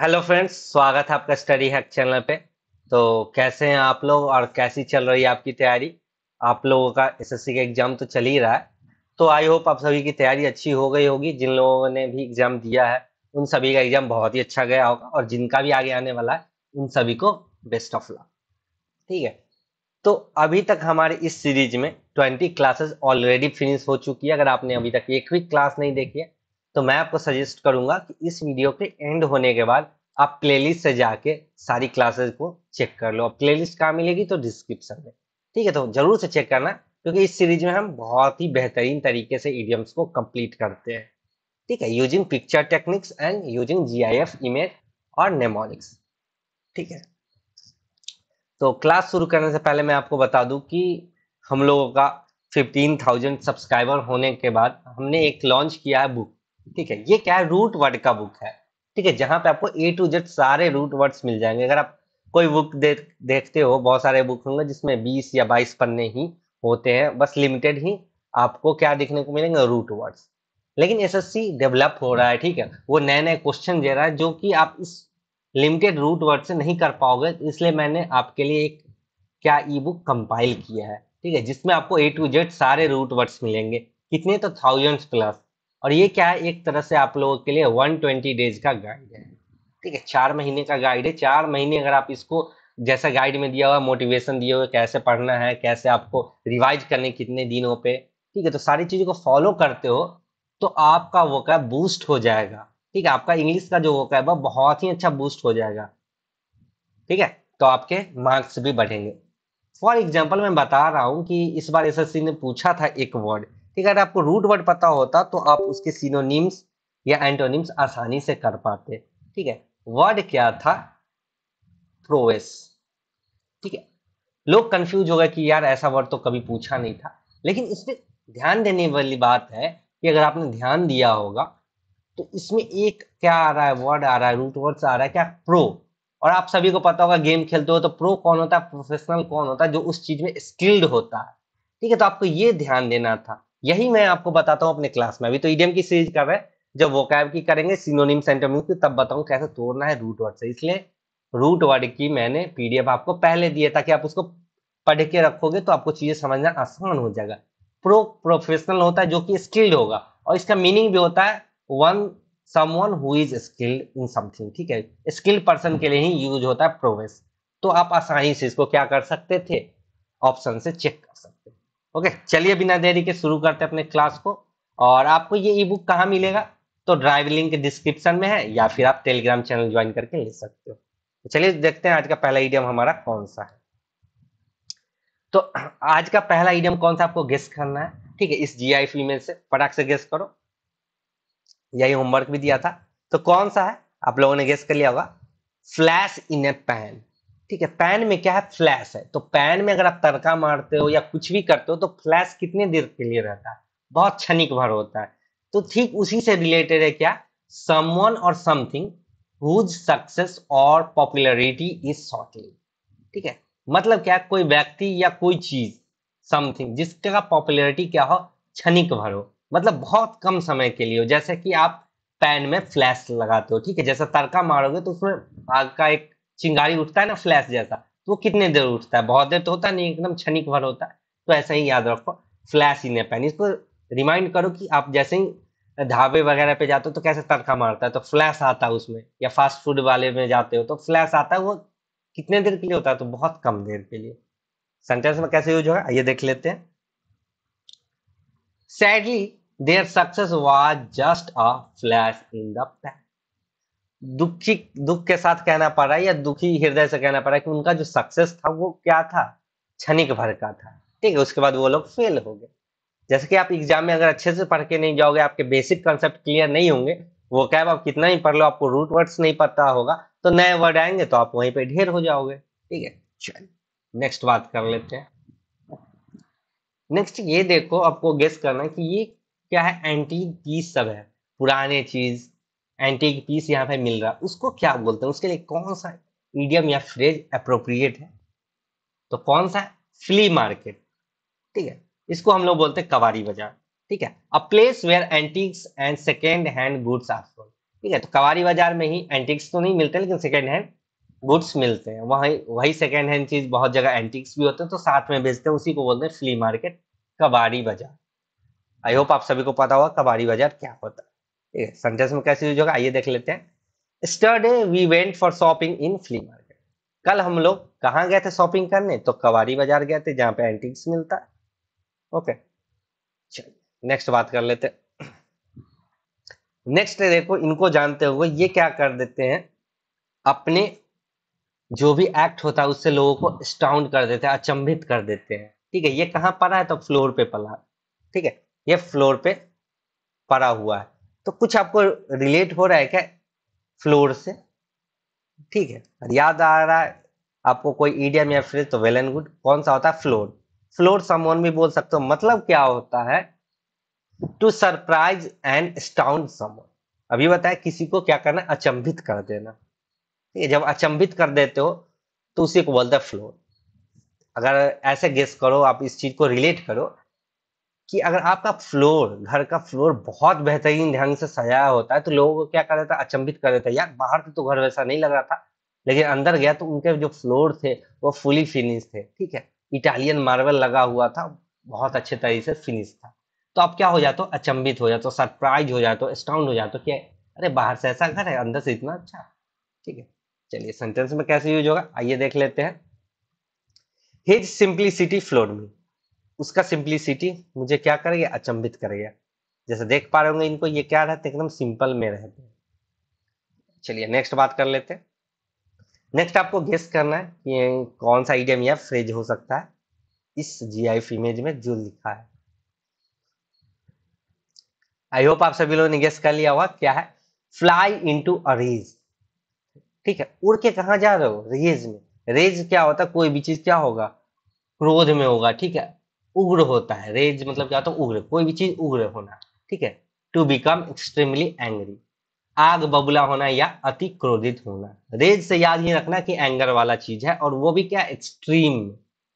Hello friends स्वागत है आपका स्टडी हैक चैनल पे तो कैसे हैं आप लोग और कैसी चल रही है आपकी तैयारी आप लोगों का एसएससी का एग्जाम तो चल ही रहा है तो आई होप आप सभी की तैयारी अच्छी हो गई होगी जिन लोगों ने भी एग्जाम दिया है उन सभी का एग्जाम बहुत ही अच्छा गया होगा और जिनका भी आगे आने वाला है उन सभी को बेस्ट ऑफ लक ठीक है तो अभी तक हमारे इस सीरीज में ट्वेंटी क्लासेस ऑलरेडी फिनिश हो चुकी है अगर आपने अभी तक एक भी क्लास नहीं देखी है तो मैं आपको सजेस्ट करूंगा कि इस वीडियो के एंड होने के बाद आप प्लेलिस्ट से जाके सारी क्लासेस को चेक कर लो प्लेलिस्ट कहाँ मिलेगी तो डिस्क्रिप्शन में ठीक है तो जरूर से चेक करना क्योंकि इस सीरीज में हम बहुत ही बेहतरीन तरीके से इडियम्स को कंप्लीट करते हैं ठीक है using picture techniques and using GIF image और नेमोनिक्स ठीक है तो क्लास शुरू करने से पहले मैं आपको बता दूं कि हम लोगों का 15,000 सब्सक्राइबर होने के बाद हमने एक लॉन्च किया है बुक ठीक है ये क्या है रूट वर्ड का बुक है ठीक है जहां पे आपको ए टू जेड सारे रूट वर्ड्स मिल जाएंगे अगर आप कोई बुक दे, देखते हो बहुत सारे बुक होंगे जिसमें बीस या बाईस पन्ने ही होते हैं बस लिमिटेड ही आपको क्या देखने को मिलेंगे रूट वर्ड्स लेकिन एसएससी डेवलप हो रहा है ठीक है वो नए नए क्वेश्चन दे रहा है जो कि आप इस लिमिटेड रूट वर्ड से नहीं कर पाओगे इसलिए मैंने आपके लिए एक क्या ई बुक कंपाइल किया है ठीक है जिसमें आपको ए टू जेड सारे रूट वर्ड्स मिलेंगे कितने तो थाउजेंड्स प्लस और ये क्या है एक तरह से आप लोगों के लिए 120 डेज का गाइड है ठीक है चार महीने का गाइड है चार महीने अगर आप इसको जैसा गाइड में दिया हुआ मोटिवेशन दिए हुए कैसे पढ़ना है कैसे आपको रिवाइज करने कितने दिनों पे ठीक है तो सारी चीज़ों को फॉलो करते हो तो आपका वो कैब बूस्ट हो जाएगा ठीक है आपका इंग्लिश का जो वो क्या बहुत ही अच्छा बूस्ट हो जाएगा ठीक है तो आपके मार्क्स भी बढ़ेंगे फॉर एग्जाम्पल मैं बता रहा हूँ कि इस बार एस ने पूछा था एक वर्ड ठीक है अगर आपको रूट वर्ड पता होता तो आप उसके सीनोनिम्स या एंटोनिम्स आसानी से कर पाते ठीक है वर्ड क्या था प्रोवेस ठीक है लोग कंफ्यूज हो गए कि यार ऐसा वर्ड तो कभी पूछा नहीं था लेकिन इसमें ध्यान देने वाली बात है कि अगर आपने ध्यान दिया होगा तो इसमें एक क्या आ रहा है वर्ड आ रहा है रूट वर्ड आ रहा है क्या प्रो और आप सभी को पता होगा गेम खेलते हो तो प्रो कौन होता है प्रोफेशनल कौन होता है जो उस चीज में स्किल्ड होता है ठीक है तो आपको ये ध्यान देना था यही मैं आपको बताता हूं अपने क्लास में अभी तो ईडीएम e की सीरीज कर रहे हैं जब कैब की करेंगे सिनोनिम सेंटोनिम तब बताऊं कैसे तोड़ना है रूट वर्ड से इसलिए रूट वर्ड की मैंने पीडीएफ आपको पहले दिए ताकि आप उसको पढ़ के रखोगे तो आपको चीजें समझना आसान हो जाएगा प्रो प्रोफेशनल होता है जो कि स्किल्ड होगा और इसका मीनिंग भी होता है one someone who is skilled in something ठीक है स्किल्ड पर्सन के लिए ही यूज होता है प्रोवेस तो आप आसानी से इसको क्या कर सकते थे ऑप्शन से चेक कर सकते ओके चलिए बिना देरी के शुरू करते हैं अपने क्लास को और आपको ये ई बुक कहाँ मिलेगा तो ड्राइव लिंक डिस्क्रिप्शन में है या फिर आप टेलीग्राम चैनल ज्वाइन करके ले सकते हो तो चलिए देखते हैं आज का पहला ईडियम हमारा कौन सा है तो आज का पहला ईडियम कौन सा आपको गेस करना है ठीक है इस फी में से फटाक से गेस करो यही होमवर्क भी दिया था तो कौन सा है आप लोगों ने गेस कर लिया होगा फ्लैश इन ए पैन ठीक है पैन में क्या है फ्लैश है तो पैन में अगर आप तड़का मारते हो या कुछ भी करते हो तो फ्लैश कितने देर के लिए रहता है बहुत क्षणिक भर होता है तो ठीक उसी से रिलेटेड है क्या समवन और समथिंग हुज सक्सेस और पॉपुलरिटी इज शॉर्टली ठीक है मतलब क्या कोई व्यक्ति या कोई चीज समथिंग जिसका पॉपुलरिटी क्या हो क्षणिक भर हो मतलब बहुत कम समय के लिए हो जैसे कि आप पैन में फ्लैश लगाते हो ठीक है जैसे तड़का मारोगे तो उसमें आग का एक चिंगारी उठता है ना फ्लैश जैसा तो वो कितने देर उठता है बहुत देर तो होता नहीं एकदम क्षणिक भर होता है तो ऐसा ही याद रखो फ्लैश ही नहीं पैन इसको रिमाइंड करो कि आप जैसे ही ढाबे वगैरह पे जाते हो तो कैसे तड़का मारता है तो फ्लैश आता है उसमें या फास्ट फूड वाले में जाते हो तो फ्लैश आता है वो कितने देर के लिए होता है तो बहुत कम देर के लिए सेंटेंस में कैसे यूज होगा ये देख लेते हैं sadly their success was just a flash in the pan दुखी दुख के साथ कहना पड़ रहा है या दुखी हृदय से कहना पड़ रहा है कि उनका जो सक्सेस था वो क्या था क्षणिक भर का था ठीक है उसके बाद वो लोग फेल हो गए जैसे कि आप एग्जाम में अगर अच्छे से पढ़ के नहीं जाओगे आपके बेसिक कॉन्सेप्ट क्लियर नहीं होंगे वो कैब आप कितना ही पढ़ लो आपको रूट वर्ड्स नहीं पता होगा तो नए वर्ड आएंगे तो आप वहीं पे ढेर हो जाओगे ठीक है चलिए नेक्स्ट बात कर लेते हैं नेक्स्ट ये देखो आपको गेस करना कि ये क्या है एंटीक चीज सब है पुराने चीज एंटीक पीस यहाँ पे मिल रहा उसको क्या बोलते हैं उसके लिए कौन सा ईडियम या फ्रेज अप्रोप्रिएट है तो कौन सा फ्ली मार्केट ठीक है इसको हम लोग बोलते हैं कवारी बाजार ठीक है a place where antiques and second hand goods are sold ठीक है तो कवारी बाजार में ही एंटीक्स तो नहीं मिलते लेकिन सेकेंड हैंड गुड्स मिलते हैं वही वही सेकेंड हैंड चीज बहुत जगह एंटीक्स भी होते हैं तो साथ में बेचते हैं उसी को बोलते हैं फ्ली मार्केट कबाड़ी बाजार आई होप आप सभी को पता होगा कबाड़ी बाजार क्या होता है सेंटेंस में कैसे यूज होगा आइए देख लेते हैं yesterday we went for shopping in flea market कल हम लोग कहाँ गए थे शॉपिंग करने तो कवारी बाजार गए थे जहाँ पे एंटीक्स मिलता है ओके चलिए नेक्स्ट बात कर लेते नेक्स्ट देखो इनको जानते हुए ये क्या कर देते हैं अपने जो भी एक्ट होता है उससे लोगों को स्टाउंड कर देते हैं अचंभित कर देते हैं ठीक है ये कहाँ पड़ा है तो फ्लोर पे पड़ा ठीक है ये फ्लोर पे पड़ा हुआ है तो कुछ आपको रिलेट हो रहा है क्या फ्लोर से ठीक है याद आ रहा है आपको कोई ईडियम या फ्रेज तो वेल एंड गुड कौन सा होता है फ्लोर फ्लोर समोन भी बोल सकते हो मतलब क्या होता है टू सरप्राइज एंड स्टाउंड समोन अभी बताया किसी को क्या करना अचंभित कर देना ठीक है जब अचंभित कर देते हो तो उसी को बोलते हैं फ्लोर अगर ऐसे गेस करो आप इस चीज को रिलेट करो कि अगर आपका फ्लोर घर का फ्लोर बहुत बेहतरीन ढंग से सजाया होता है तो लोगों को क्या कर देता है अचंभित कर देता है यार बाहर से तो, तो घर वैसा नहीं लग रहा था लेकिन अंदर गया तो उनके जो फ्लोर थे वो फुली फिनिश थे ठीक है इटालियन मार्बल लगा हुआ था बहुत अच्छे तरीके से फिनिश था तो आप क्या हो जाते हो अचंभित हो जाते हो सरप्राइज हो जाते हो स्टाउंड हो जाते हो क्या अरे बाहर से ऐसा घर है अंदर से इतना अच्छा ठीक है चलिए सेंटेंस में कैसे यूज होगा आइए देख लेते हैं हिज सिंप्लिसिटी फ्लोर में उसका सिंप्लिसिटी मुझे क्या करेगा अचंभित करेगा जैसे देख पा रहे होंगे इनको ये क्या रहते एकदम सिंपल में रहते हैं चलिए नेक्स्ट बात कर लेते हैं नेक्स्ट आपको गेस करना है कि कौन सा आइडियम या फ्रेज हो सकता है इस जीआईएफ इमेज में जो लिखा है आई होप आप सभी लोगों ने गेस कर लिया होगा क्या है फ्लाई इनटू अ रेज ठीक है उड़ के कहा जा रहे हो रेज में रेज क्या होता है कोई भी चीज क्या होगा क्रोध में होगा ठीक है उग्र होता है रेज मतलब क्या होता है उग्र कोई भी चीज उग्र होना ठीक है टू बिकम एक्सट्रीमली एंग्री आग बबुला होना या अति क्रोधित होना रेज से याद ही रखना कि एंगर वाला चीज है और वो भी क्या एक्सट्रीम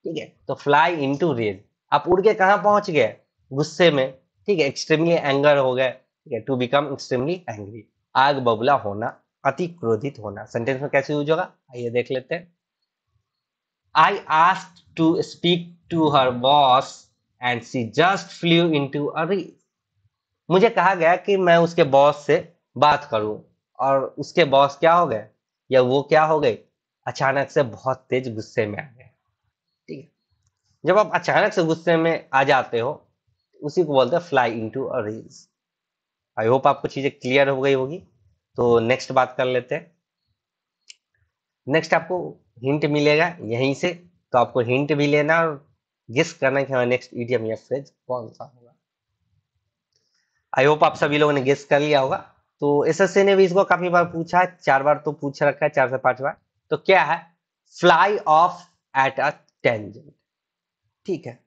ठीक है तो फ्लाई इन टू रेज आप उड़ के कहाँ पहुंच गए गुस्से में ठीक है एक्सट्रीमली एंगर हो गए ठीक है टू बिकम एक्सट्रीमली एंग्री आग बबुला होना अति क्रोधित होना सेंटेंस में कैसे यूज होगा आइए देख लेते हैं I ask to speak to her boss and she just flew into a rage मुझे कहा गया कि मैं उसके बॉस से बात करूं और उसके बॉस क्या हो गए या वो क्या हो गई अचानक से बहुत तेज गुस्से में आ गए ठीक है जब आप अचानक से गुस्से में आ जाते हो उसी को बोलते हैं fly into a reels I hope आपको चीजें क्लियर हो गई होगी तो नेक्स्ट बात कर लेते हैं नेक्स्ट आपको हिंट मिलेगा यहीं से तो आपको हिंट भी लेना और गेस करना कि हमारा नेक्स्ट ईडियम या फ्रेज कौन सा होगा आई होप आप सभी लोगों ने गेस्ट कर लिया होगा तो एस ने भी इसको काफी बार पूछा है चार बार तो पूछ रखा है चार से पांच बार तो क्या है fly off at a tangent ठीक है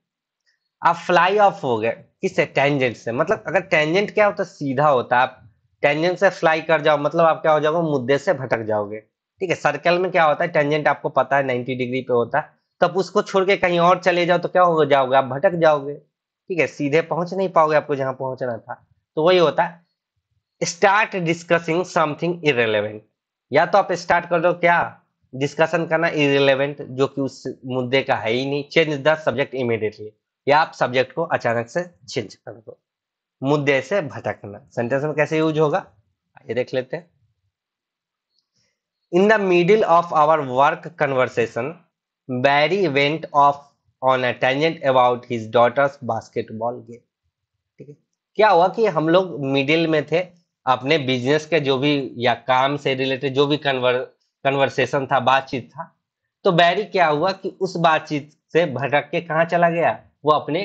आप फ्लाई ऑफ हो गए किससे टेंजेंट से मतलब अगर टेंजेंट क्या होता है सीधा होता है आप टेंजेंट से फ्लाई कर जाओ मतलब आप क्या हो जाओगे मुद्दे से भटक जाओगे ठीक है सर्कल में क्या होता है टेंजेंट आपको पता है नाइन्टी डिग्री पे होता है तब उसको छोड़ के कहीं और चले जाओ तो क्या हो जाओगे आप भटक जाओगे ठीक है सीधे पहुंच नहीं पाओगे आपको जहां पहुंचना था तो वही होता है स्टार्ट डिस्कसिंग समथिंग इरेलीवेंट या तो आप स्टार्ट कर दो क्या डिस्कशन करना इरेलीवेंट जो कि उस मुद्दे का है ही नहीं चेंज द सब्जेक्ट इमीडिएटली या आप सब्जेक्ट को अचानक से चेंज कर दो मुद्दे से भटकना सेंटेंस में कैसे यूज होगा ये देख लेते हैं in the middle of our work conversation Barry went off on a tangent about his daughter's basketball game ठीक है क्या हुआ कि हम लोग मिडिल में थे अपने बिजनेस के जो भी या काम से रिलेटेड जो भी कन्वर कन्वर्सेशन था बातचीत था तो बैरी क्या हुआ कि उस बातचीत से भटक के कहाँ चला गया वो अपने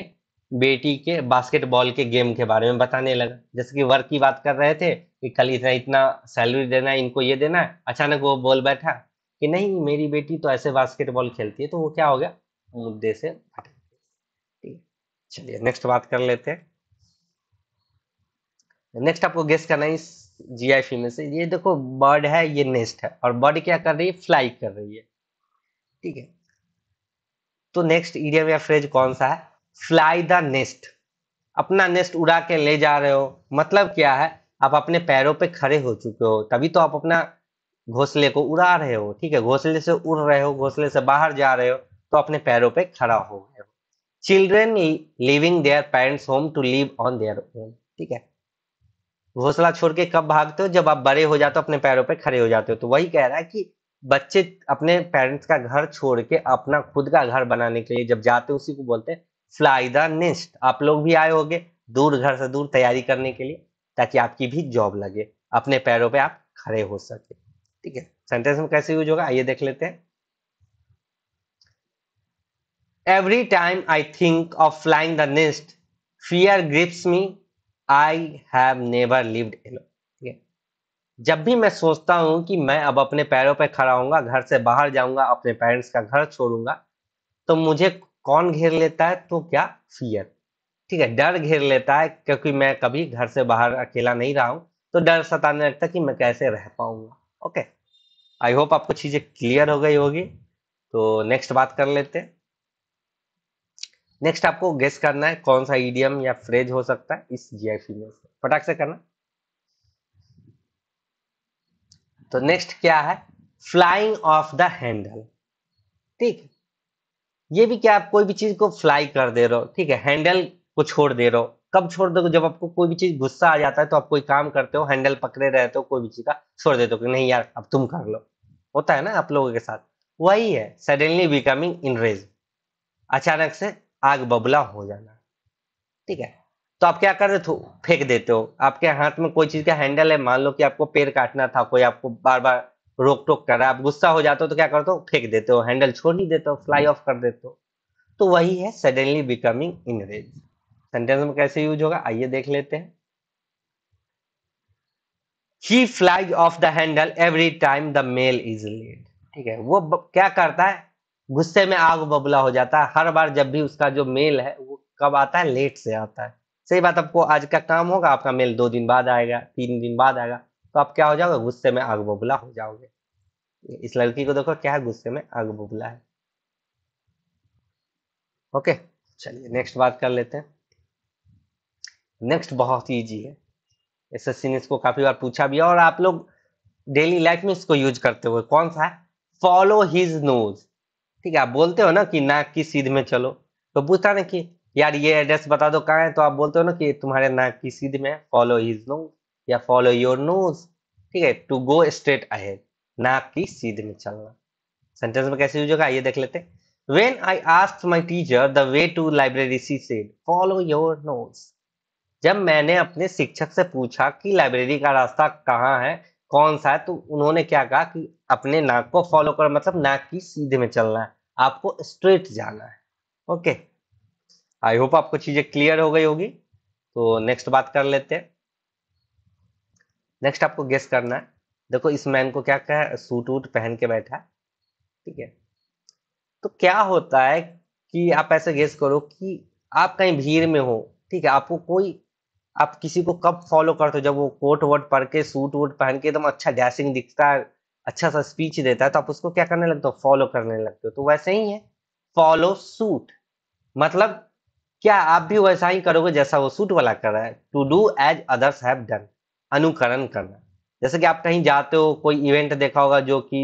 बेटी के बास्केटबॉल के गेम के बारे में बताने लगा जैसे कि वर्क की बात कर रहे थे कि कल इतना इतना सैलरी देना है इनको ये देना है अचानक वो बोल बैठा कि नहीं मेरी बेटी तो ऐसे बास्केटबॉल खेलती है तो वो क्या हो गया मुद्दे से चलिए नेक्स्ट बात कर लेते हैं नेक्स्ट आपको गेस करना है इस आई फीमेल से ये देखो बर्ड है ये नेस्ट है और बर्ड क्या कर रही है फ्लाई कर रही है ठीक है तो नेक्स्ट इडियम या फ्रेज कौन सा है फ्लाई द नेस्ट अपना नेस्ट उड़ा के ले जा रहे हो मतलब क्या है आप अपने पैरों पे खड़े हो चुके हो तभी तो आप अपना घोंसले को उड़ा रहे हो ठीक है घोंसले से उड़ रहे हो घोंसले से बाहर जा रहे हो तो अपने पैरों पे खड़ा हो गए हो children living their parents home to live on their own ठीक है घोसला छोड़ के कब भागते हो जब आप बड़े हो जाते हो अपने पैरों पे खड़े हो जाते हो तो वही कह रहा है कि बच्चे अपने पेरेंट्स का घर छोड़ के अपना खुद का घर बनाने के लिए जब जाते उसी को बोलते हैं फ्लाई द नेस्ट आप लोग भी आए होंगे दूर घर से दूर तैयारी करने के लिए ताकि आपकी भी जॉब लगे अपने पैरों पे आप खड़े हो सके ठीक है सेंटेंस में कैसे यूज होगा आइए देख लेते हैं every time I think of flying the nest fear grips me I have never lived alone जब भी मैं सोचता हूं कि मैं अब अपने पैरों पर खड़ा होऊंगा घर से बाहर जाऊंगा अपने पेरेंट्स का घर छोड़ूंगा तो मुझे कौन घेर लेता है तो क्या फियर ठीक है डर घेर लेता है क्योंकि मैं कभी घर से बाहर अकेला नहीं रहा हूं तो डर सताने लगता कि मैं कैसे रह पाऊंगा ओके आई होप आपको चीजें क्लियर हो गई होगी तो नेक्स्ट बात कर लेते नेक्स्ट आपको गेस करना है कौन सा ईडियम या फ्रेज हो सकता है इस जीआईसी में से फटाक से करना तो नेक्स्ट क्या है फ्लाइंग ऑफ द हैंडल ठीक ये भी क्या आप कोई भी चीज को फ्लाई कर दे रहे हो ठीक है हैंडल को छोड़ दे रहे हो कब छोड़ दोगे तो जब आपको कोई भी चीज गुस्सा आ जाता है तो आप कोई काम करते हो हैंडल पकड़े रहते हो कोई भी चीज का छोड़ देते हो कि नहीं यार अब तुम कर लो होता है ना आप लोगों के साथ वही है सडनली बिकमिंग इनरेज अचानक से आग बबला हो जाना ठीक है तो आप क्या कर देते हो फेंक देते हो आपके हाथ में कोई चीज का हैंडल है मान लो कि आपको पेड़ काटना था कोई आपको बार बार रोक टोक कर रहा है आप गुस्सा हो जाते हो तो क्या करते हो फेंक देते हो हैंडल छोड़ ही देते हो फ्लाई ऑफ कर देते हो तो वही है सडनली बिकमिंग इनरेज सेंटेंस में कैसे यूज होगा आइए देख लेते हैं he flies off the handle every time the mail is late ठीक है वो क्या करता है गुस्से में आग बबला हो जाता है हर बार जब भी उसका जो मेल है वो कब आता है लेट से आता है सही बात आपको आज का काम होगा आपका मेल दो दिन बाद आएगा तीन दिन बाद आएगा तो आप क्या हो जाओगे गुस्से में आग बबला हो जाओगे इस लड़की को देखो क्या है गुस्से में आग बबला है ओके चलिए नेक्स्ट बात कर लेते हैं नेक्स्ट बहुत ईजी है सी ने इसको काफी बार पूछा भी है और आप लोग डेली लाइफ में इसको यूज करते हो कौन सा है फॉलो हिज नोज ठीक है आप बोलते हो ना कि नाक की सीध में चलो तो पूछता ना कि यार ये एड्रेस बता दो कहाँ है तो आप बोलते हो ना कि तुम्हारे नाक की सीध में फॉलो हिज नोज या फॉलो योर नोज ठीक है टू गो स्ट्रेट अहेड नाक की सीध में चलना सेंटेंस में कैसे यूज होगा आइए देख लेते when I ask my teacher the way to library she said follow your nose जब मैंने अपने शिक्षक से पूछा कि लाइब्रेरी का रास्ता कहाँ है कौन सा है तो उन्होंने क्या कहा कि अपने नाक को फॉलो करो मतलब नाक की सीधे में चलना है आपको स्ट्रेट जाना है ओके आई होप आपको चीजें क्लियर हो गई होगी तो नेक्स्ट बात कर लेते हैं नेक्स्ट आपको गेस करना है देखो इस मैन को क्या कह सूट वूट पहन के बैठा है ठीक है तो क्या होता है कि आप ऐसे गेस करो कि आप कहीं भीड़ में हो ठीक है आपको कोई आप किसी को कब फॉलो करते हो जब वो कोट वोट पढ़ के सूट वूट पहन के एकदम अच्छा डैसिंग दिखता है अच्छा सा स्पीच देता है तो आप उसको क्या करने लगते हो फॉलो करने लगते हो तो वैसे ही है फॉलो सूट मतलब क्या आप भी वैसा ही करोगे जैसा वो सूट वाला कर रहा है to do as others have done अनुकरण करना जैसे कि आप कहीं जाते हो कोई इवेंट देखा होगा जो कि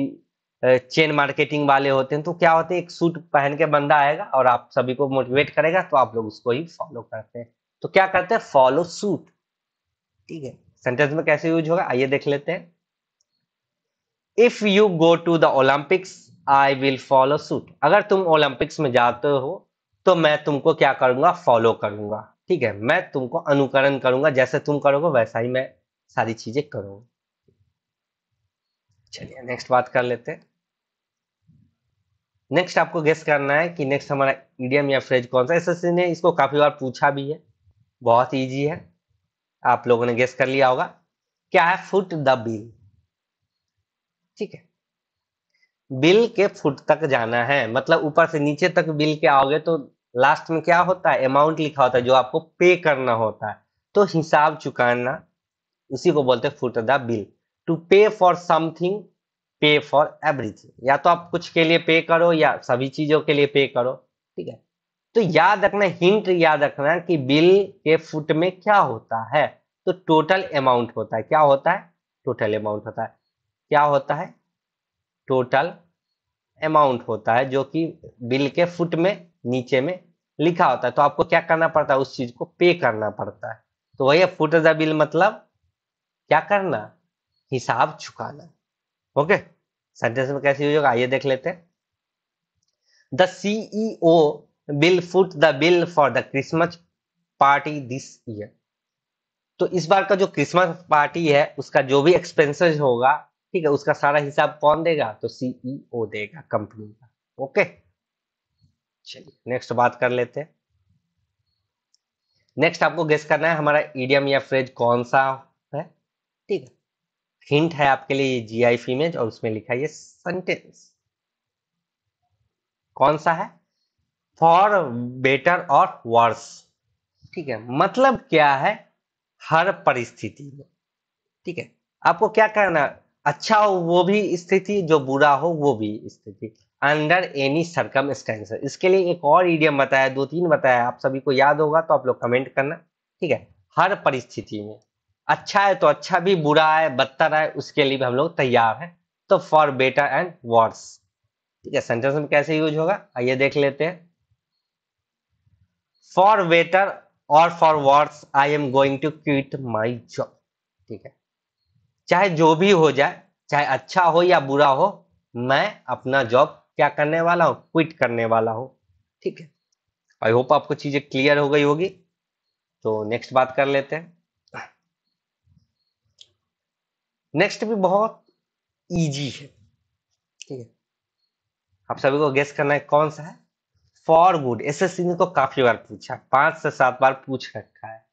चेन मार्केटिंग वाले होते हैं तो क्या होते हैं एक सूट पहन के बंदा आएगा और आप सभी को मोटिवेट करेगा तो आप लोग उसको ही फॉलो करते हैं तो क्या करते हैं फॉलो सूट ठीक है सेंटेंस में कैसे यूज होगा आइए देख लेते हैं if you go to the Olympics I will follow suit अगर तुम ओलंपिक्स में जाते हो तो मैं तुमको क्या करूंगा फॉलो करूंगा ठीक है मैं तुमको अनुकरण करूंगा जैसे तुम करोगे वैसा ही मैं सारी चीजें करूंगा चलिए नेक्स्ट बात कर लेते हैं नेक्स्ट आपको गेस करना है कि नेक्स्ट हमारा इडियम या फ्रेज कौन सा एसएससी ने इसको काफी बार पूछा भी है बहुत इजी है आप लोगों ने गेस कर लिया होगा क्या है फुट द बिल ठीक है बिल के फुट तक जाना है मतलब ऊपर से नीचे तक बिल के आओगे तो लास्ट में क्या होता है अमाउंट लिखा होता है जो आपको पे करना होता है तो हिसाब चुकाना उसी को बोलते हैं foot the bill to pay for something pay for everything या तो आप कुछ के लिए पे करो या सभी चीजों के लिए पे करो ठीक है तो याद रखना हिंट याद रखना कि बिल के फुट में क्या होता है तो टोटल अमाउंट होता है क्या होता है टोटल अमाउंट होता है क्या होता है टोटल अमाउंट होता है जो कि बिल के फुट में नीचे में लिखा होता है तो आपको क्या करना पड़ता है उस चीज को पे करना पड़ता है तो वही फुट द बिल मतलब क्या करना हिसाब चुकाना ओके सेंटेंस में कैसे यूज होगा आइए देख लेते हैं the CEO will foot the bill for the Christmas party this year. तो इस बार का जो क्रिसमस पार्टी है उसका जो भी एक्सपेंसेस होगा ठीक है उसका सारा हिसाब कौन देगा तो सीईओ e देगा कंपनी का ओके चलिए नेक्स्ट बात कर लेते हैं नेक्स्ट आपको गेस करना है हमारा ईडियम या फ्रेज कौन सा है ठीक है हिंट है आपके लिए जी आई फीमेज और उसमें लिखा है ये सेंटेंस कौन सा है फॉर बेटर और वर्स ठीक है मतलब क्या है हर परिस्थिति में ठीक है आपको क्या करना अच्छा हो वो भी स्थिति जो बुरा हो वो भी स्थिति अंडर एनी सरकम इसके लिए एक और ईडियम बताया दो तीन बताया आप सभी को याद होगा तो आप लोग कमेंट करना ठीक है हर परिस्थिति में अच्छा है तो अच्छा भी बुरा है बदतर है उसके लिए भी हम लोग तैयार हैं तो फॉर बेटर एंड वर्स ठीक है सेंटेंस में कैसे यूज होगा आइए देख लेते हैं फॉर बेटर और for worse I am going to quit my job ठीक है चाहे जो भी हो जाए चाहे अच्छा हो या बुरा हो मैं अपना जॉब क्या करने वाला हूं क्विट करने वाला हूं ठीक है आई होप आपको चीजें क्लियर हो गई होगी तो नेक्स्ट बात कर लेते हैं नेक्स्ट भी बहुत इजी है ठीक है आप सभी को गेस करना है कौन सा है फॉर एस सी ने तो काफी बार पूछा पांच से सात बार पूछ रखा है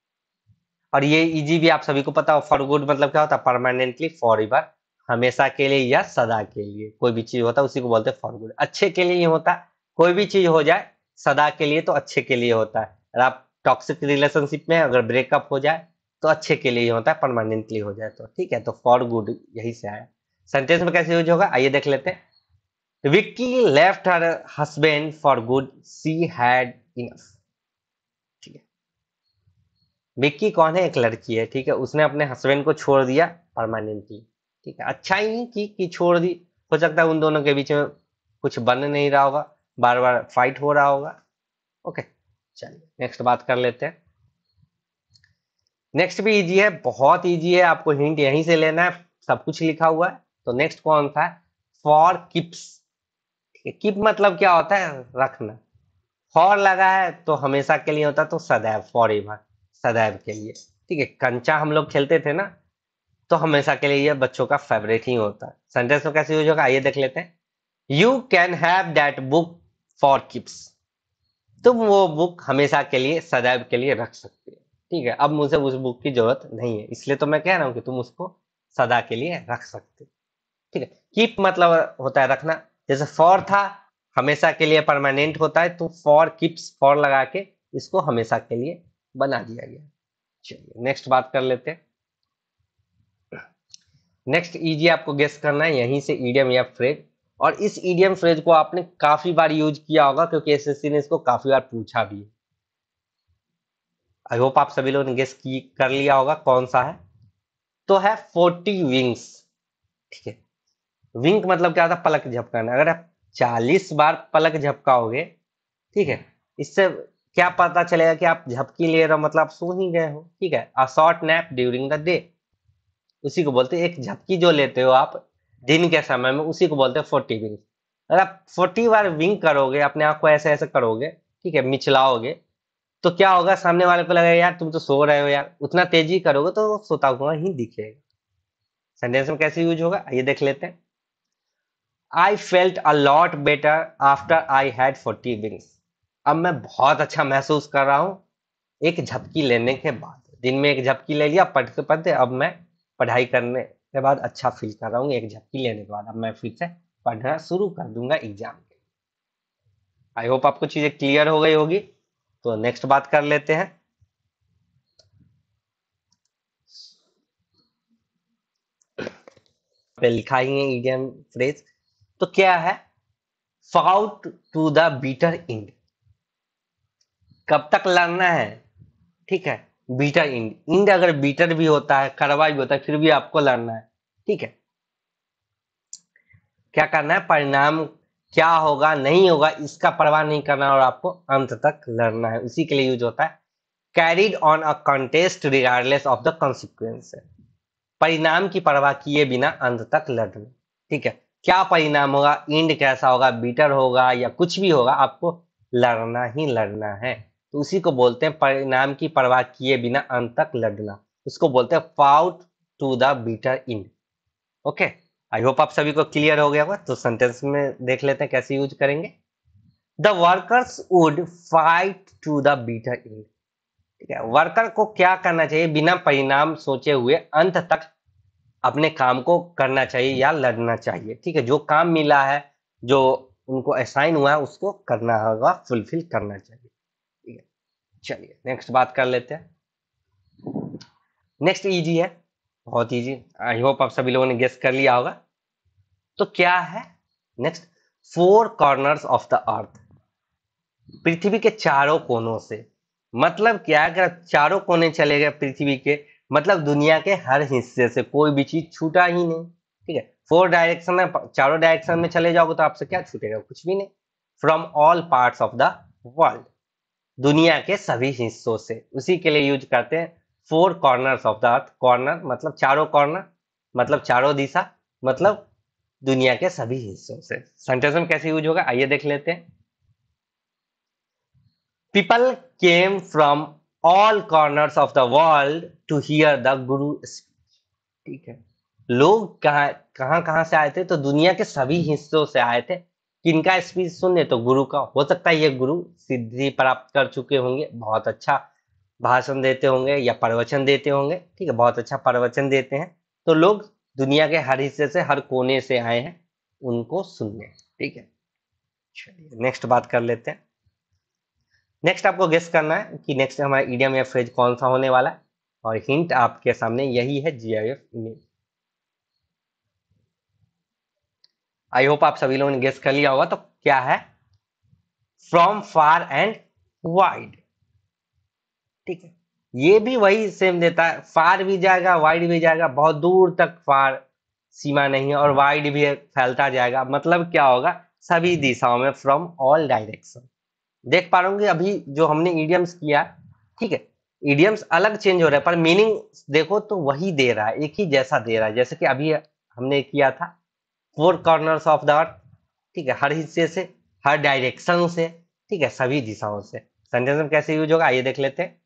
और ये इजी भी आप सभी को पता हो फॉर गुड मतलब क्या होता है परमानेंटली फॉर इवर हमेशा के लिए या सदा के लिए कोई भी चीज होता है उसी को बोलते हैं गुड अच्छे के लिए होता है कोई भी चीज हो जाए सदा के लिए तो अच्छे के लिए होता है अगर आप टॉक्सिक रिलेशनशिप में अगर ब्रेकअप हो जाए तो अच्छे के लिए होता है परमानेंटली हो जाए तो ठीक है तो फॉर गुड यही से आया सेंटेंस में कैसे यूज होगा आइए देख लेते हैं Vicky left her husband for good she had enough ठीक है विक्की कौन है एक लड़की है ठीक है उसने अपने हस्बैंड को छोड़ दिया परमानेंटली ठीक है अच्छा ही नहीं की कि छोड़ दी हो सकता है उन दोनों के बीच में कुछ बन नहीं रहा होगा बार बार फाइट हो रहा होगा ओके चलिए नेक्स्ट बात कर लेते हैं नेक्स्ट भी इजी है बहुत इजी है आपको हिंट यहीं से लेना है सब कुछ लिखा हुआ है तो नेक्स्ट कौन सा है फॉर किप्स कीप मतलब क्या होता है रखना फॉर लगा है तो हमेशा के लिए होता तो सदैव फॉर एवर सदैव के लिए ठीक है कंचा हम लोग खेलते थे ना तो हमेशा के लिए ये बच्चों का फेवरेट ही होता है सेंटेंस में कैसे यूज होगा आइए देख लेते हैं you can have that book for keeps तुम वो बुक हमेशा के लिए सदैव के लिए रख सकते हो ठीक है अब मुझे उस बुक की जरूरत नहीं है इसलिए तो मैं कह रहा हूं कि तुम उसको सदा के लिए रख सकते हो ठीक है कीप मतलब होता है रखना जैसे फॉर था हमेशा के लिए परमानेंट होता है तो फॉर किप्स फॉर लगा के इसको हमेशा के लिए बना दिया गया चलिए नेक्स्ट बात कर लेते हैं नेक्स्ट इजी e आपको गेस करना है यहीं से ईडियम e या फ्रेज और इस ईडियम e फ्रेज को आपने काफी बार यूज किया होगा क्योंकि एसएससी ने इसको काफी बार पूछा भी आई होप आप सभी लोगों ने गेस की कर लिया होगा कौन सा है तो है फोर्टी विंग्स ठीक है विंक मतलब क्या होता है पलक झपकाना अगर आप चालीस बार पलक झपकाओगे ठीक है इससे क्या पता चलेगा कि आप झपकी ले रहे हो मतलब आप सो ही गए हो ठीक है a short nap during the day उसी को बोलते हैं एक झपकी जो लेते हो आप दिन के समय में उसी को बोलते हैं फोर्टी विंक अगर आप फोर्टी बार विंग करोगे अपने आप को ऐसे ऐसे करोगे ठीक है मिचलाओगे तो क्या होगा सामने वाले को लगेगा यार तुम तो सो रहे हो यार उतना तेजी करोगे तो सोता हुआ ही दिखेगा सेंटेंस में कैसे यूज होगा ये देख लेते हैं I felt a lot better after I had forty winks अब मैं बहुत अच्छा महसूस कर रहा हूँ एक झपकी लेने के बाद दिन में एक झपकी ले लिया पढ़ते पढ़ते अब मैं पढ़ाई करने के बाद अच्छा फील कर रहा हूँ एक झपकी लेने के बाद अब मैं फिर से पढ़ना शुरू कर दूंगा एग्जाम के लिए आई होप आपको चीजें क्लियर हो गई होगी तो नेक्स्ट बात कर लेते हैं पे लिखा ही है फ्रेज e तो क्या है fought to the bitter end कब तक लड़ना है ठीक है बीटर इंड इंड अगर बीटर भी होता है करवा भी होता है फिर भी आपको लड़ना है ठीक है क्या करना है परिणाम क्या होगा नहीं होगा इसका परवाह नहीं करना और आपको अंत तक लड़ना है उसी के लिए यूज होता है carried on a contest regardless of the consequence परिणाम की परवाह किए बिना अंत तक लड़ना ठीक है क्या परिणाम होगा इंड कैसा होगा बीटर होगा या कुछ भी होगा आपको लड़ना ही लड़ना है तो उसी को बोलते हैं परिणाम की परवाह किए बिना अंत तक लड़ना उसको बोलते हैं fought to the bitter end okay I hope आप सभी को क्लियर हो गया होगा तो सेंटेंस में देख लेते हैं कैसे यूज करेंगे the workers would fight to the bitter end ठीक है वर्कर को क्या करना चाहिए बिना परिणाम सोचे हुए अंत तक अपने काम को करना चाहिए या लड़ना चाहिए ठीक है जो काम मिला है जो उनको असाइन हुआ है उसको करना होगा फुलफिल करना चाहिए ठीक है चलिए नेक्स्ट बात कर लेते हैं नेक्स्ट इजी है बहुत इजी आई होप आप सभी लोगों ने गेस कर लिया होगा तो क्या है next four corners of the earth पृथ्वी के चारों कोनों से मतलब क्या अगर चारों कोने चले गए पृथ्वी के मतलब दुनिया के हर हिस्से से कोई भी चीज छूटा ही नहीं ठीक है फोर डायरेक्शन में चारों डायरेक्शन में चले जाओगे तो आपसे क्या छूटेगा कुछ भी नहीं from all part of the world दुनिया के सभी हिस्सों से उसी के लिए यूज करते हैं four corner of the earth corner मतलब चारों कॉर्नर मतलब चारों दिशा मतलब दुनिया के सभी हिस्सों से सेंटेंस में कैसे यूज होगा आइए देख लेते हैं people came from all corner of the world to hear the guru speech ठीक है लोग कहाँ कहाँ से आए थे तो दुनिया के सभी हिस्सों से आए थे किनका स्पीच सुनने तो गुरु का हो सकता है ये गुरु सिद्धि प्राप्त कर चुके होंगे बहुत अच्छा भाषण देते होंगे या प्रवचन देते होंगे ठीक है बहुत अच्छा प्रवचन देते हैं तो लोग दुनिया के हर हिस्से से हर कोने से आए हैं उनको सुनने ठीक है चलिए नेक्स्ट बात कर लेते हैं नेक्स्ट आपको गेस्ट करना है कि नेक्स्ट हमारा ईडियम या फ्रेज कौन सा होने वाला है और हिंट आपके सामने यही है G I F image I hope आप सभी लोगों ने गेस कर लिया होगा तो क्या है फ्रॉम फार एंड वाइड ठीक है ये भी वही सेम देता है फार भी जाएगा वाइड भी जाएगा बहुत दूर तक फार सीमा नहीं है और वाइड भी फैलता जाएगा मतलब क्या होगा सभी दिशाओं में फ्रॉम ऑल डायरेक्शन देख पा हूँ अभी जो हमने इडियम्स किया ठीक है इडियम्स अलग चेंज हो रहे हैं पर मीनिंग देखो तो वही दे रहा है एक ही जैसा दे रहा है जैसे कि अभी हमने किया था four corners of the earth ठीक है हर हिस्से से हर डायरेक्शन से ठीक है सभी दिशाओं से सेंटेंस में कैसे यूज होगा आइए देख लेते हैं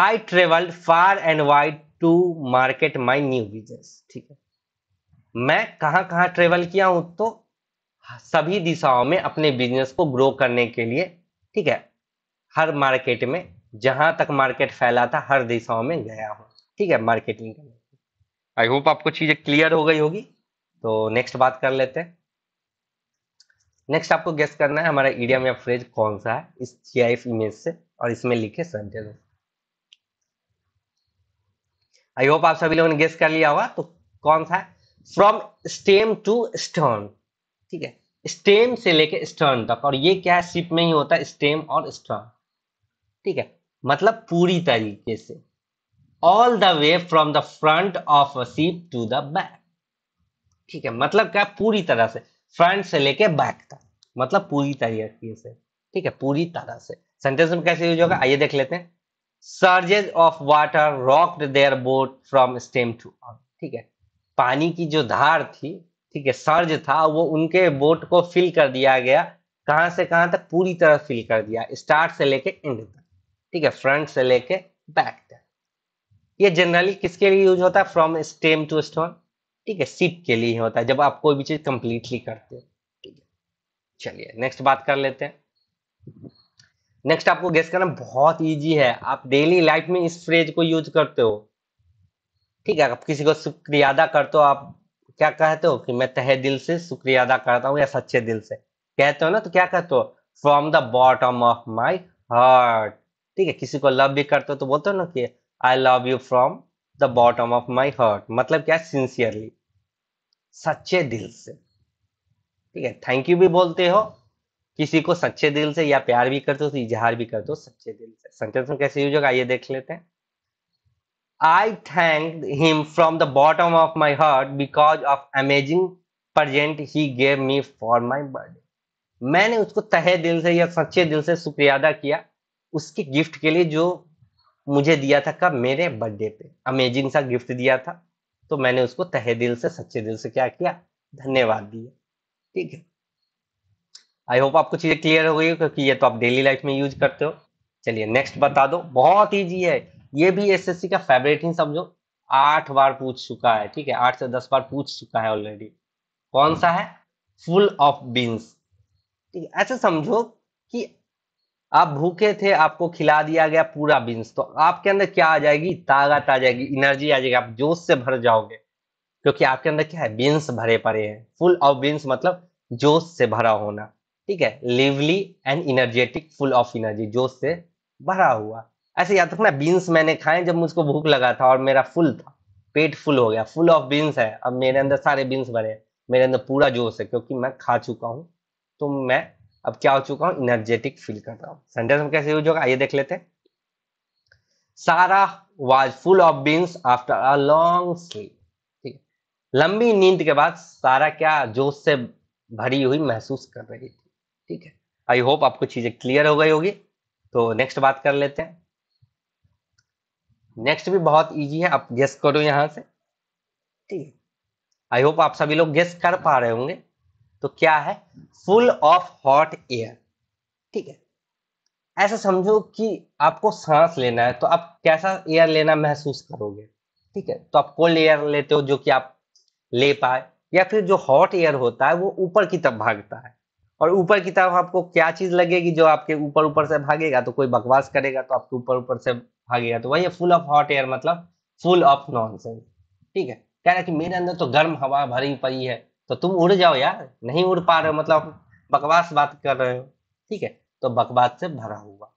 I travelled far and wide to market my new business ठीक है मैं कहाँ कहाँ ट्रेवल किया हूं तो सभी दिशाओं में अपने बिजनेस को ग्रो करने के लिए ठीक है हर मार्केट में जहां तक मार्केट फैला था हर दिशाओं में गया हूँ ठीक है मार्केटिंग करने आई होप आपको चीजें क्लियर हो गई होगी तो नेक्स्ट बात कर लेते हैं नेक्स्ट आपको गेस्ट करना है हमारा ईडियम या फ्रेज कौन सा है इस जी इमेज से और इसमें लिखे सेंटेंस आई होप आप सभी लोगों ने गेस कर लिया होगा तो कौन सा है फ्रॉम स्टेम टू स्टर्न ठीक है स्टेम से लेके स्टर्न तक और ये क्या है शिप में ही होता है स्टेम और स्टर्न ठीक है मतलब पूरी तरीके से all the way from the front of a ship to the back ठीक है मतलब क्या पूरी तरह से फ्रंट से लेके बैक तक मतलब पूरी तरीके से ठीक है पूरी तरह से सेंटेंस में कैसे यूज होगा आइए देख लेते हैं surges of water rocked their boat from stem to ठीक है पानी की जो धार थी ठीक है सर्ज था वो उनके बोट को फिल कर दिया गया कहां से कहां तक पूरी तरह फिल कर दिया स्टार्ट से लेके एंड तक ठीक है फ्रंट से लेके बैक तक ये जनरली किसके लिए यूज होता है फ्रॉम स्टेम टू स्टोन ठीक है सिप के लिए होता है जब आप कोई भी चीज कंप्लीटली करते हो ठीक है चलिए नेक्स्ट बात कर लेते हैं नेक्स्ट आपको गेस करना बहुत इजी है आप डेली लाइफ में इस फ्रेज को यूज करते हो ठीक है आप किसी को शुक्रिया अदा करते हो आप क्या कहते हो कि मैं तहे दिल से शुक्रिया अदा करता हूँ या सच्चे दिल से कहते हो ना तो क्या कहते हो from the bottom of my heart ठीक है किसी को लव भी करते हो तो बोलते हो ना कि I love you from the bottom of my heart मतलब क्या सिंसियरली सच्चे दिल से ठीक है थैंक यू भी बोलते हो किसी को सच्चे दिल से या प्यार भी करते हो तो इजहार भी करते हो सच्चे दिल से सेंटेंस कैसे यूज होगा आइए देख लेते हैं I thank him from the bottom of my heart because of amazing present he gave me for my birthday मैंने उसको तहे दिल से या सच्चे दिल से शुक्रिया अदा किया उसके गिफ्ट के लिए जो मुझे दिया था कब मेरे बर्थडे पे अमेजिंग सा गिफ्ट दिया था तो मैंने उसको तहे दिल से सच्चे दिल से क्या किया धन्यवाद दिया ठीक है आई होप आपको चीजें क्लियर हो गई क्योंकि ये तो आप डेली लाइफ में यूज करते हो चलिए नेक्स्ट बता दो बहुत ईजी है ये भी एसएससी का फेवरेट ही समझो आठ बार पूछ चुका है ठीक है आठ से दस बार पूछ चुका है ऑलरेडी कौन सा है फुल ऑफ बीन्स ठीक है ऐसे समझो कि आप भूखे थे आपको खिला दिया गया पूरा बीन्स तो आपके अंदर क्या आ जाएगी ताकत आ जाएगी एनर्जी आ जाएगी आप जोश से भर जाओगे क्योंकि आपके अंदर क्या है बीन्स भरे पड़े हैं फुल ऑफ बीन्स मतलब जोश से भरा होना ठीक है lively and energetic full of energy जोश से भरा हुआ ऐसे याद रखना बीन्स मैंने खाए जब मुझको भूख लगा था और मेरा फुल था पेट फुल हो गया फुल ऑफ बीन्स है अब मेरे अंदर सारे बीन्स भरे मेरे अंदर पूरा जोश है क्योंकि मैं खा चुका हूं तो मैं अब क्या हो चुका हूं एनर्जेटिक फील कर रहा हूं सेंटेंस में कैसे यूज होगा आइए देख लेते Sara was full of beans after a long sleep ठीक है लंबी नींद के बाद सारा क्या जोश से भरी हुई महसूस कर रही थी ठीक है आई होप आपको चीजें क्लियर हो गई होगी तो नेक्स्ट बात कर लेते हैं नेक्स्ट भी बहुत इजी है आप गेस करो यहां से ठीक है आई होप आप सभी लोग गेस कर पा रहे होंगे तो क्या है फुल ऑफ हॉट एयर ठीक है ऐसा समझो कि आपको सांस लेना है तो आप कैसा एयर लेना महसूस करोगे ठीक है तो आप कोल्ड एयर लेते हो जो कि आप ले पाए या फिर जो हॉट एयर होता है वो ऊपर की तरफ भागता है और ऊपर की तरफ आपको क्या चीज लगेगी जो आपके ऊपर ऊपर से भागेगा तो कोई बकवास करेगा तो आपके ऊपर ऊपर से भागेगा तो वही फुल ऑफ हॉट एयर मतलब फुल ऑफ नॉन ठीक है कह रहा कि मेरे अंदर तो गर्म हवा भरी पड़ी है तो तुम उड़ जाओ यार नहीं उड़ पा रहे हो मतलब बकवास बात कर रहे हो ठीक है तो बकवास से भरा हुआ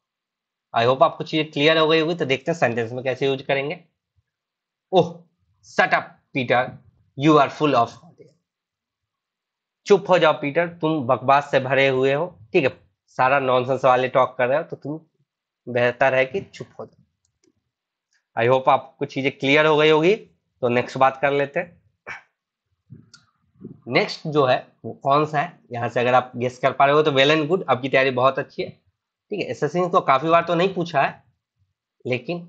आई होप आपको चीजें क्लियर हो गई होगी तो देखते हैं सेंटेंस में कैसे यूज करेंगे oh shut up Peter you are full of चुप हो जाओ पीटर तुम बकवास से भरे हुए हो ठीक है सारा नॉनसेंस वाले टॉक कर रहे हो तो तुम बेहतर है कि चुप हो जाओ आई होप आपको चीजें क्लियर हो गई होगी तो नेक्स्ट बात कर लेते हैं नेक्स्ट जो है वो कौन सा है यहाँ से अगर आप गेस कर पा रहे हो तो वेल एंड गुड आपकी तैयारी बहुत अच्छी है ठीक है एस तो काफ़ी बार तो नहीं पूछा है लेकिन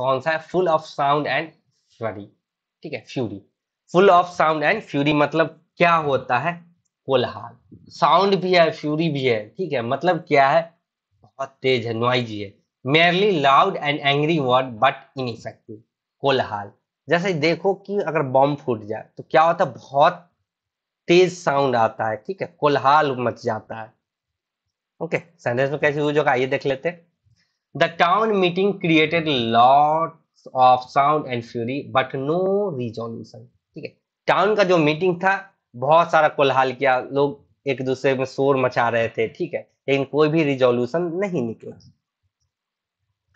कौन सा है full of sound and fury ठीक है fury full of sound and fury मतलब क्या होता है कोलहाल साउंड भी है फ्यूरी भी है ठीक है मतलब क्या है बहुत तेज है नॉइजी है merely loud and angry word but effective कोलहाल जैसे देखो कि अगर बॉम्ब फूट जाए तो क्या होता है बहुत तेज साउंड आता है ठीक है कोलहाल मच जाता है ओके सेंटेंस में कैसे यूज होगा आइए देख लेते the town meeting created lot of sound and fury but no resolution ठीक है टाउन का जो मीटिंग था बहुत सारा कोलहाल किया लोग एक दूसरे में शोर मचा रहे थे ठीक है लेकिन कोई भी रिजोल्यूशन नहीं निकला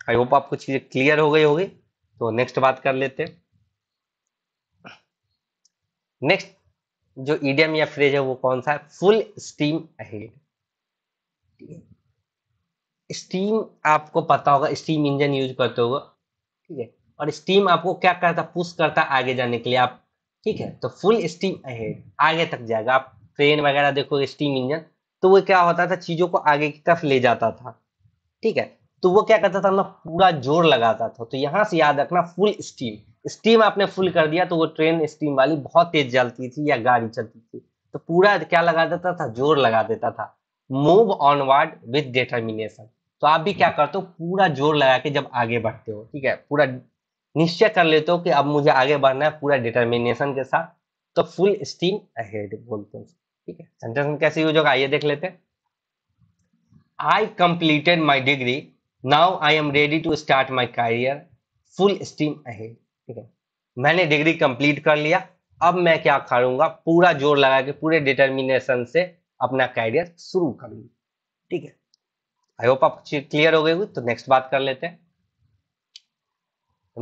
आई होप आपको चीजें क्लियर हो गई होगी तो नेक्स्ट बात कर लेते नेक्स्ट जो ईडियम e या फ्रेज है वो कौन सा है फुल स्टीम अहेड स्टीम आपको पता होगा स्टीम इंजन यूज करते होगा ठीक है और स्टीम आपको क्या करता पुश करता आगे जाने के लिए आप ठीक है तो फुल स्टीम अहेड आगे तक जाएगा आप ट्रेन वगैरह देखोगे स्टीम इंजन तो वो क्या होता था चीजों को आगे की तरफ ले जाता था ठीक है तो वो क्या करता था ना पूरा जोर लगाता था तो यहां से याद रखना फुल स्टीम स्टीम आपने फुल कर दिया तो वो ट्रेन स्टीम वाली बहुत तेज चलती थी या गाड़ी चलती थी तो पूरा क्या लगा देता था जोर लगा देता था मूव ऑनवर्ड विद डिटर्मिनेशन तो आप भी क्या करते हो पूरा जोर लगा के जब आगे बढ़ते हो ठीक है पूरा निश्चय कर लेते हो कि अब मुझे आगे बढ़ना है पूरा डिटर्मिनेशन के साथ तो फुल स्टीम अहेड बोलते हैं ठीक है सेंटेंस कैसे यूज होगा आइए देख लेते हैं I completed my degree now I am ready to start my career full steam ahead ठीक है मैंने डिग्री कंप्लीट कर लिया अब मैं क्या करूंगा पूरा जोर लगा के पूरे डिटर्मिनेशन से अपना कैरियर शुरू करूंगा ठीक है आई होप आप क्लियर हो गए तो नेक्स्ट बात कर लेते हैं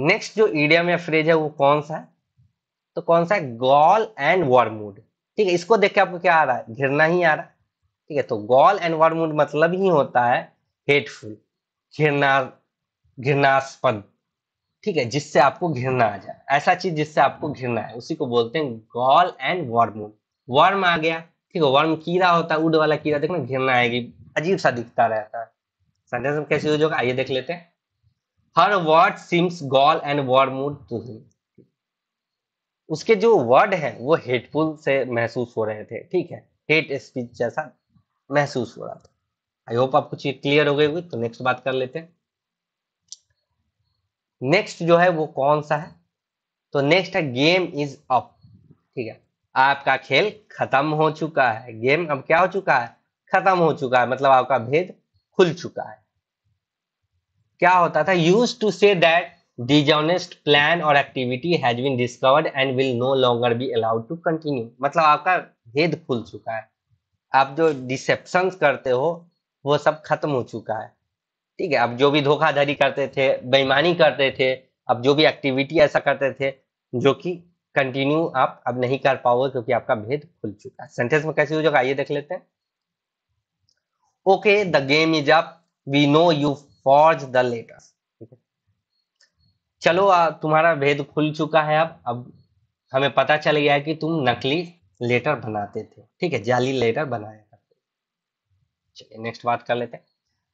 नेक्स्ट जो ईडियम या फ्रेज है वो कौन सा है तो कौन सा है गॉल एंड वर्मूड ठीक है इसको देख के आपको क्या आ रहा है घिरना ही आ रहा है ठीक है तो गॉल एंड वर्मूड मतलब ही होता है हेटफुल घिरना घिरनास्पद ठीक है जिससे आपको घिरना आ जाए ऐसा चीज जिससे आपको घिरना है उसी को बोलते हैं गॉल एंड वर्म वर्म आ गया ठीक है वर्म कीड़ा होता है उड वाला कीड़ा देखना घिरना आएगी अजीब सा दिखता रहता है संजय कैसे यूज होगा आइए देख लेते हैं her word seems gall and worm to to him उसके जो वर्ड है वो हेटफुल से महसूस हो रहे थे ठीक है हेट स्पीच जैसा महसूस हो रहा था आई होप आपको चीज क्लियर हो गई होगी तो नेक्स्ट बात कर लेते हैं नेक्स्ट जो है वो कौन सा है तो नेक्स्ट है गेम इज अप ठीक है आपका खेल खत्म हो चुका है गेम अब क्या हो चुका है खत्म हो चुका है मतलब आपका भेद खुल चुका है क्या होता था use to say that dishonest plan और activity has been discovered and will no longer be allowed to continue मतलब आपका भेद खुल चुका है आप जो डिसेप्शन करते हो वो सब खत्म हो चुका है ठीक है अब जो भी धोखाधड़ी करते थे बेईमानी करते थे अब जो भी एक्टिविटी ऐसा करते थे जो कि कंटिन्यू आप अब नहीं कर पाओगे क्योंकि आपका भेद खुल चुका है सेंटेंस में कैसे हो जाएगा आइए देख लेते हैं okay the game is up we know you forge the letters चलो आ, तुम्हारा भेद खुल चुका है अब अब हमें पता चल गया है कि तुम नकली लेटर बनाते थे ठीक है जाली लेटर बनाया करते चलिए नेक्स्ट बात कर लेते हैं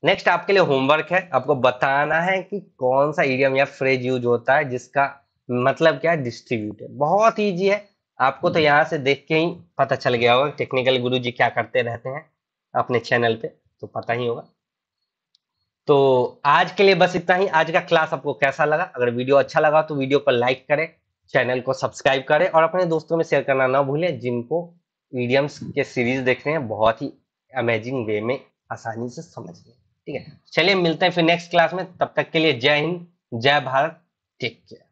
नेक्स्ट आपके लिए होमवर्क है आपको बताना है कि कौन सा ईडियम या फ्रेज यूज होता है जिसका मतलब क्या है है बहुत ईजी है आपको तो hmm. यहाँ से देख के ही पता चल गया होगा टेक्निकल गुरु जी क्या करते रहते हैं अपने चैनल पे तो पता ही होगा तो आज के लिए बस इतना ही आज का क्लास आपको कैसा लगा अगर वीडियो अच्छा लगा तो वीडियो को लाइक करें चैनल को सब्सक्राइब करें और अपने दोस्तों में शेयर करना ना भूलें जिनको ईडियम्स के सीरीज देखने हैं बहुत ही अमेजिंग वे में आसानी से समझ लें ठीक है चलिए मिलते हैं फिर नेक्स्ट क्लास में तब तक के लिए जय हिंद जय भारत टेक केयर